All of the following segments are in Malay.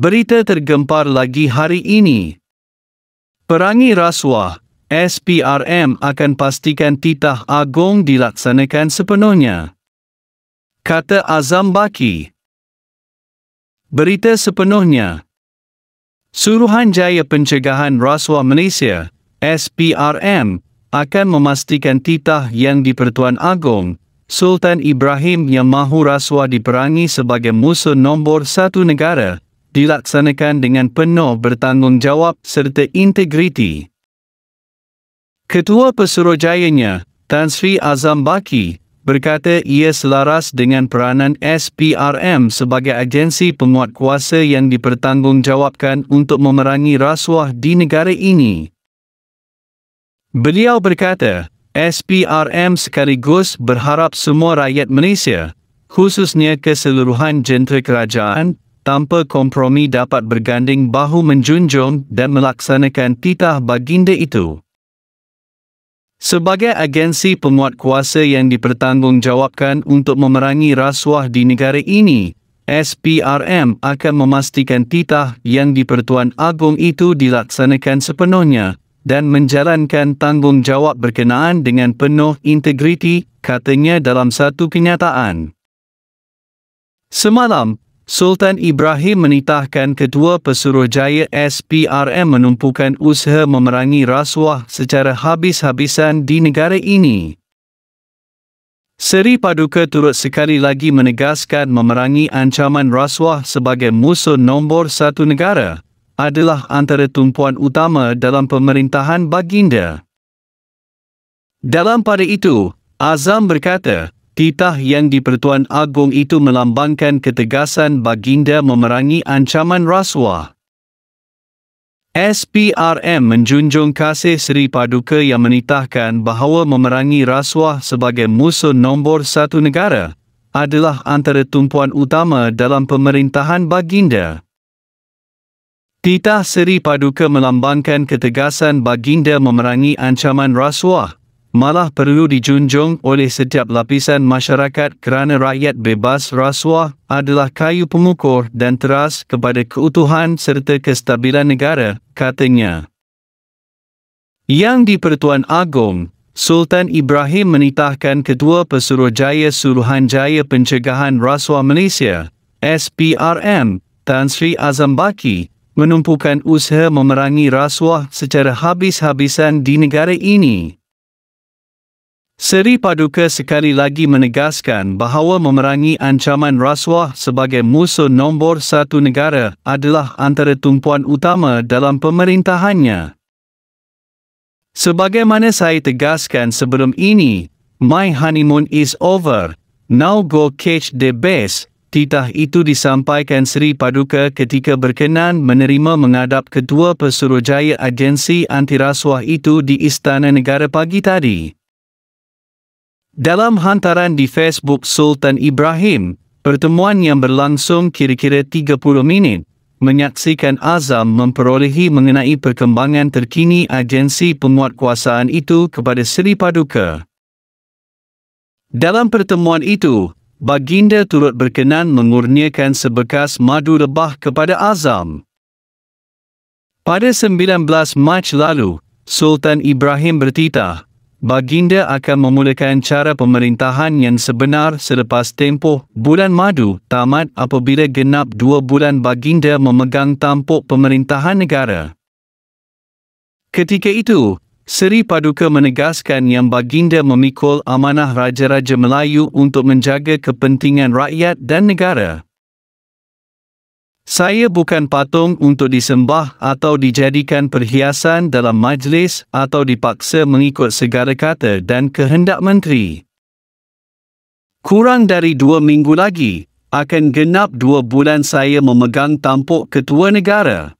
Berita tergempar lagi hari ini. Perangi Rasuah, SPRM akan pastikan titah agong dilaksanakan sepenuhnya. Kata Azam Baki. Berita sepenuhnya. Suruhanjaya Pencegahan Rasuah Malaysia, SPRM, akan memastikan titah yang dipertuan pertuan Agong, Sultan Ibrahim yang mahu rasuah diperangi sebagai musuh nombor satu negara, dilaksanakan dengan penuh bertanggungjawab serta integriti. Ketua Pesuruhjayanya, Tan Sri Azam Baki, berkata ia selaras dengan peranan SPRM sebagai agensi penguat kuasa yang dipertanggungjawabkan untuk memerangi rasuah di negara ini. Beliau berkata, SPRM sekaligus berharap semua rakyat Malaysia, khususnya keseluruhan jentera kerajaan, tanpa kompromi dapat berganding bahu menjunjung dan melaksanakan titah baginda itu. Sebagai agensi pemuat kuasa yang dipertanggungjawabkan untuk memerangi rasuah di negara ini, SPRM akan memastikan titah yang dipertuan agung itu dilaksanakan sepenuhnya dan menjalankan tanggungjawab berkenaan dengan penuh integriti, katanya dalam satu kenyataan. Semalam, Sultan Ibrahim menitahkan Ketua Pesuruhjaya SPRM menumpukan usaha memerangi rasuah secara habis-habisan di negara ini. Seri Paduka turut sekali lagi menegaskan memerangi ancaman rasuah sebagai musuh nombor satu negara adalah antara tumpuan utama dalam pemerintahan baginda. Dalam pada itu, Azam berkata, Titah yang di-Pertuan Agong itu melambangkan ketegasan baginda memerangi ancaman rasuah. SPRM menjunjung kasih Seri Paduka yang menitahkan bahawa memerangi rasuah sebagai musuh nombor satu negara adalah antara tumpuan utama dalam pemerintahan baginda. Titah Seri Paduka melambangkan ketegasan baginda memerangi ancaman rasuah malah perlu dijunjung oleh setiap lapisan masyarakat kerana rakyat bebas rasuah adalah kayu pengukur dan teras kepada keutuhan serta kestabilan negara, katanya. Yang di Pertuan Agong, Sultan Ibrahim menitahkan Ketua Pesuruhjaya Suruhanjaya Pencegahan Rasuah Malaysia, SPRM, Tan Sri Azam Baki, menumpukan usaha memerangi rasuah secara habis-habisan di negara ini. Seri Paduka sekali lagi menegaskan bahawa memerangi ancaman rasuah sebagai musuh nombor satu negara adalah antara tumpuan utama dalam pemerintahannya. Sebagaimana saya tegaskan sebelum ini, my honeymoon is over, now go catch the base, titah itu disampaikan Sri Paduka ketika berkenan menerima mengadap Ketua Pesuruhjaya Agensi Anti Rasuah itu di Istana Negara pagi tadi. Dalam hantaran di Facebook Sultan Ibrahim, pertemuan yang berlangsung kira-kira 30 minit, menyaksikan Azam memperolehi mengenai perkembangan terkini agensi penguatkuasaan itu kepada Seri Paduka. Dalam pertemuan itu, Baginda turut berkenan mengurniakan sebekas madu rebah kepada Azam. Pada 19 Mac lalu, Sultan Ibrahim bertitah, Baginda akan memulakan cara pemerintahan yang sebenar selepas tempoh bulan madu tamat apabila genap dua bulan baginda memegang tampuk pemerintahan negara. Ketika itu, Seri Paduka menegaskan yang baginda memikul amanah Raja-Raja Melayu untuk menjaga kepentingan rakyat dan negara. Saya bukan patung untuk disembah atau dijadikan perhiasan dalam majlis atau dipaksa mengikut segala kata dan kehendak menteri. Kurang dari dua minggu lagi, akan genap dua bulan saya memegang tampuk ketua negara.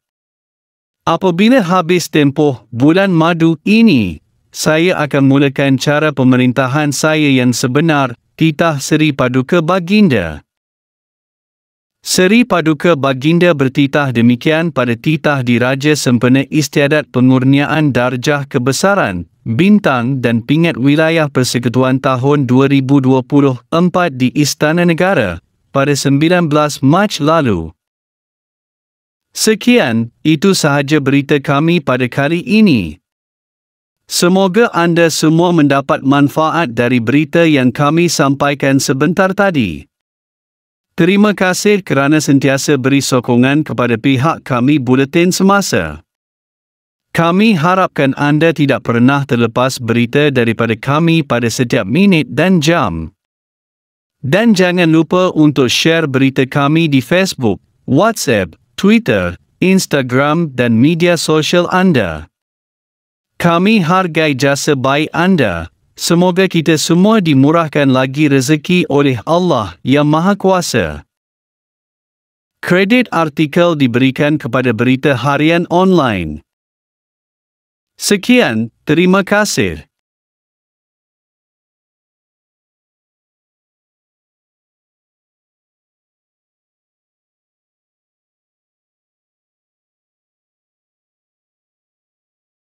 Apabila habis tempoh bulan madu ini, saya akan mulakan cara pemerintahan saya yang sebenar, titah Seri Paduka Baginda. Seri Paduka Baginda bertitah demikian pada titah diraja sempena istiadat pengurniaan darjah kebesaran, bintang dan pingat wilayah persekutuan tahun 2024 di Istana Negara pada 19 Mac lalu. Sekian, itu sahaja berita kami pada kali ini. Semoga anda semua mendapat manfaat dari berita yang kami sampaikan sebentar tadi. Terima kasih kerana sentiasa beri sokongan kepada pihak kami Buletin Semasa. Kami harapkan anda tidak pernah terlepas berita daripada kami pada setiap minit dan jam. Dan jangan lupa untuk share berita kami di Facebook, WhatsApp, Twitter, Instagram dan media sosial anda. Kami hargai jasa baik anda. Semoga kita semua dimurahkan lagi rezeki oleh Allah yang Maha Kuasa. Kredit artikel diberikan kepada Berita Harian Online. Sekian, terima kasih.